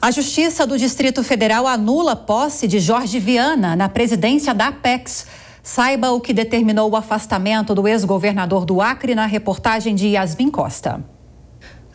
A Justiça do Distrito Federal anula posse de Jorge Viana na presidência da Apex. Saiba o que determinou o afastamento do ex-governador do Acre na reportagem de Yasmin Costa.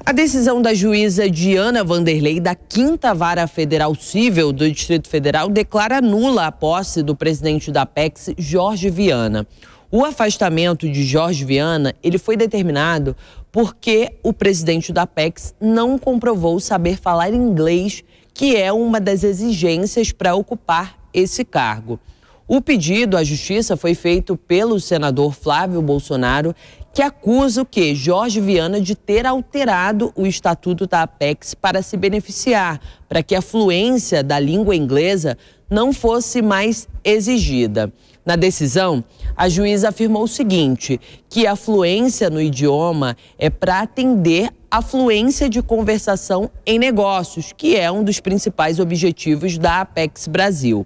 A decisão da juíza Diana Vanderlei da Quinta Vara Federal Civil do Distrito Federal declara nula a posse do presidente da Apex, Jorge Viana. O afastamento de Jorge Viana, ele foi determinado porque o presidente da PEX não comprovou saber falar inglês, que é uma das exigências para ocupar esse cargo. O pedido à justiça foi feito pelo senador Flávio Bolsonaro que acusa o que Jorge Viana de ter alterado o estatuto da Apex para se beneficiar, para que a fluência da língua inglesa não fosse mais exigida. Na decisão, a juíza afirmou o seguinte: que a fluência no idioma é para atender a fluência de conversação em negócios, que é um dos principais objetivos da Apex Brasil.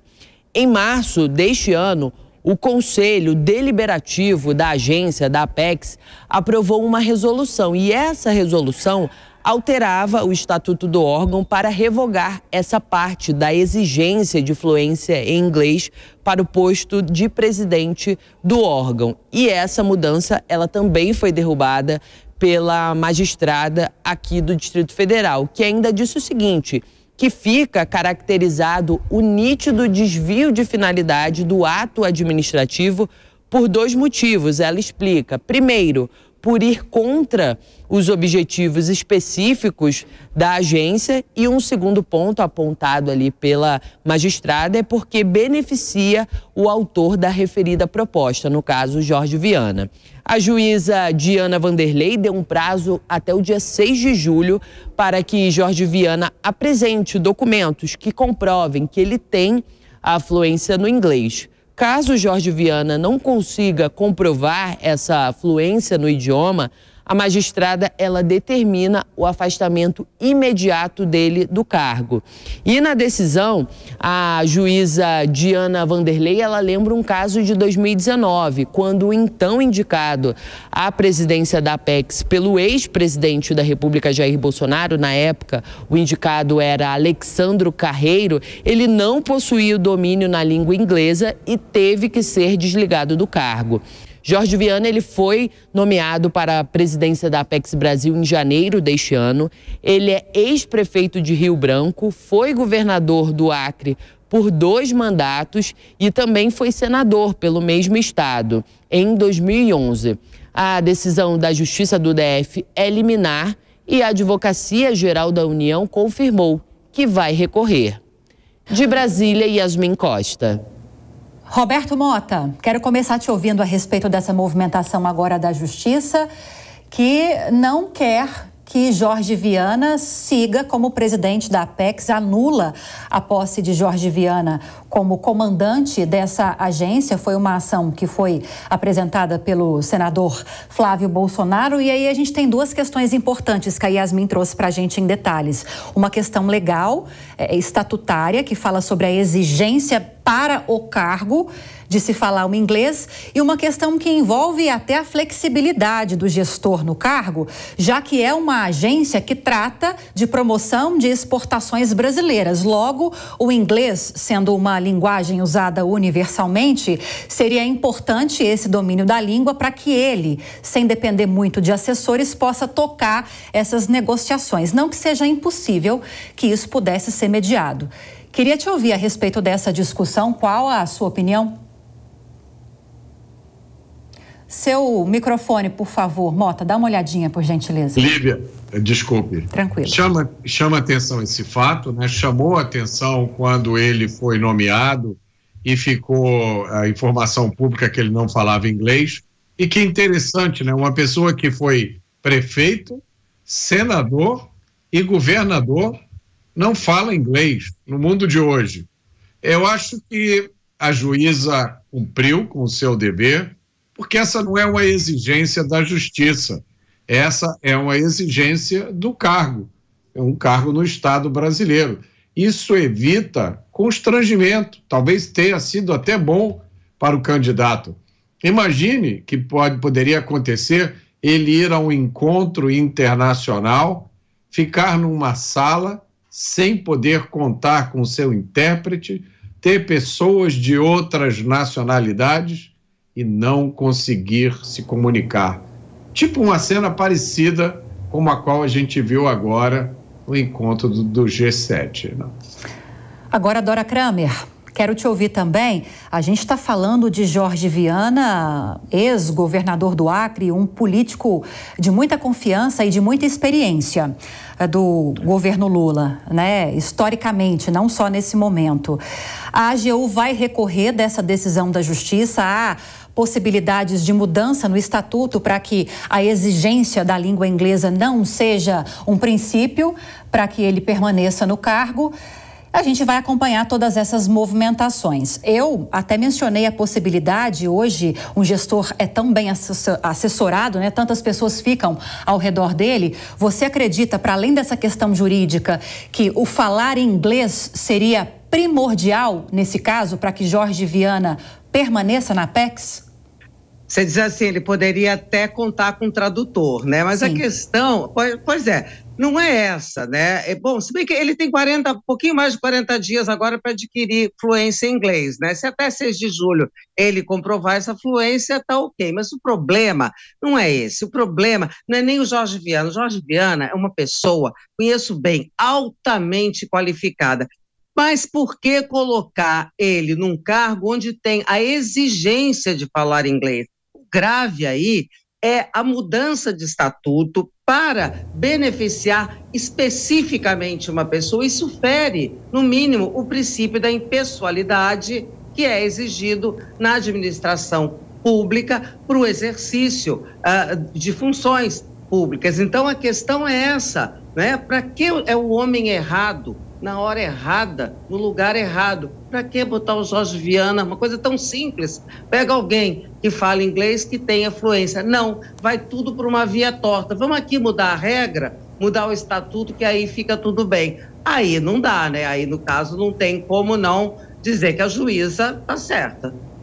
Em março deste ano, o Conselho Deliberativo da agência da Apex aprovou uma resolução e essa resolução alterava o estatuto do órgão para revogar essa parte da exigência de fluência em inglês para o posto de presidente do órgão. E essa mudança, ela também foi derrubada pela magistrada aqui do Distrito Federal, que ainda disse o seguinte: que fica caracterizado o nítido desvio de finalidade do ato administrativo por dois motivos. Ela explica. Primeiro, por ir contra os objetivos específicos da agência. E um segundo ponto apontado ali pela magistrada é porque beneficia o autor da referida proposta, no caso, Jorge Viana. A juíza Diana Vanderlei deu um prazo até o dia 6 de julho para que Jorge Viana apresente documentos que comprovem que ele tem a fluência no inglês. Caso Jorge Viana não consiga comprovar essa fluência no idioma, a magistrada ela determina o afastamento imediato dele do cargo. E na decisão, a juíza Diana Vanderlei, ela lembra um caso de 2019, quando o então indicado à presidência da Apex pelo ex-presidente da República Jair Bolsonaro, na época, o indicado era Alexandro Carreiro, ele não possuía o domínio na língua inglesa e teve que ser desligado do cargo. Jorge Viana ele foi nomeado para a presidência da Apex Brasil em janeiro deste ano. Ele é ex-prefeito de Rio Branco, foi governador do Acre por dois mandatos e também foi senador pelo mesmo estado em 2011. A decisão da Justiça do DF é liminar e a Advocacia Geral da União confirmou que vai recorrer. De Brasília, Yasmin Costa. Roberto Mota, quero começar te ouvindo a respeito dessa movimentação agora da Justiça, que não quer que Jorge Viana siga como presidente da Apex, anula a posse de Jorge Viana como comandante dessa agência. Foi uma ação que foi apresentada pelo senador Flávio Bolsonaro. E aí a gente tem duas questões importantes que a Yasmin trouxe para a gente em detalhes. Uma questão legal, é, estatutária, que fala sobre a exigência para o cargo, de se falar o inglês, e uma questão que envolve até a flexibilidade do gestor no cargo, já que é uma agência que trata de promoção de exportações brasileiras. Logo, o inglês, sendo uma linguagem usada universalmente, seria importante esse domínio da língua para que ele, sem depender muito de assessores, possa tocar essas negociações. Não que seja impossível que isso pudesse ser mediado. Queria te ouvir a respeito dessa discussão. Qual a sua opinião? Seu microfone, por favor, Mota, dá uma olhadinha, por gentileza. Lívia, eh, desculpe. Tranquilo. Chama, chama atenção esse fato, né? Chamou atenção quando ele foi nomeado e ficou a informação pública que ele não falava inglês. E que interessante, né? Uma pessoa que foi prefeito, senador e governador não fala inglês no mundo de hoje. Eu acho que a juíza cumpriu com o seu dever, porque essa não é uma exigência da justiça, essa é uma exigência do cargo, é um cargo no Estado brasileiro. Isso evita constrangimento, talvez tenha sido até bom para o candidato. Imagine que pode, poderia acontecer ele ir a um encontro internacional, ficar numa sala sem poder contar com seu intérprete, ter pessoas de outras nacionalidades e não conseguir se comunicar. Tipo uma cena parecida com a qual a gente viu agora no encontro do, G7. Né? Agora, Dora Kramer. Quero te ouvir também. A gente está falando de Jorge Viana, ex-governador do Acre, um político de muita confiança e de muita experiência eh, do governo Lula, né? Historicamente, não só nesse momento. A AGU vai recorrer dessa decisão da Justiça. Há possibilidades de mudança no estatuto para que a exigência da língua inglesa não seja um princípio para que ele permaneça no cargo. A gente vai acompanhar todas essas movimentações. Eu até mencionei a possibilidade, hoje, um gestor é tão bem assessorado, né? tantas pessoas ficam ao redor dele. Você acredita, para além dessa questão jurídica, que o falar inglês seria primordial, nesse caso, para que Jorge Viana permaneça na Apex? Você diz assim, ele poderia até contar com um tradutor, né? Mas Sim. a questão, pois, pois é, não é essa, né? É, bom, se bem que ele tem 40, pouquinho mais de 40 dias agora para adquirir fluência em inglês, né? Se até 6 de julho ele comprovar essa fluência, tá ok. Mas o problema não é esse. O problema não é nem o Jorge Viana. O Jorge Viana é uma pessoa, conheço bem, altamente qualificada. Mas por que colocar ele num cargo onde tem a exigência de falar inglês? O grave aí é a mudança de estatuto para beneficiar especificamente uma pessoa. Isso fere, no mínimo, o princípio da impessoalidade que é exigido na administração pública para o exercício uh, de funções públicas. Então a questão é essa, né? Para que é o homem errado na hora errada, no lugar errado? Para que botar o Jorge Viana? Uma coisa tão simples. Pega alguém que fala inglês, que tenha fluência. Não, vai tudo por uma via torta. Vamos aqui mudar a regra, mudar o estatuto, que aí fica tudo bem. Aí não dá, né? Aí, no caso, não tem como não dizer que a juíza está certa.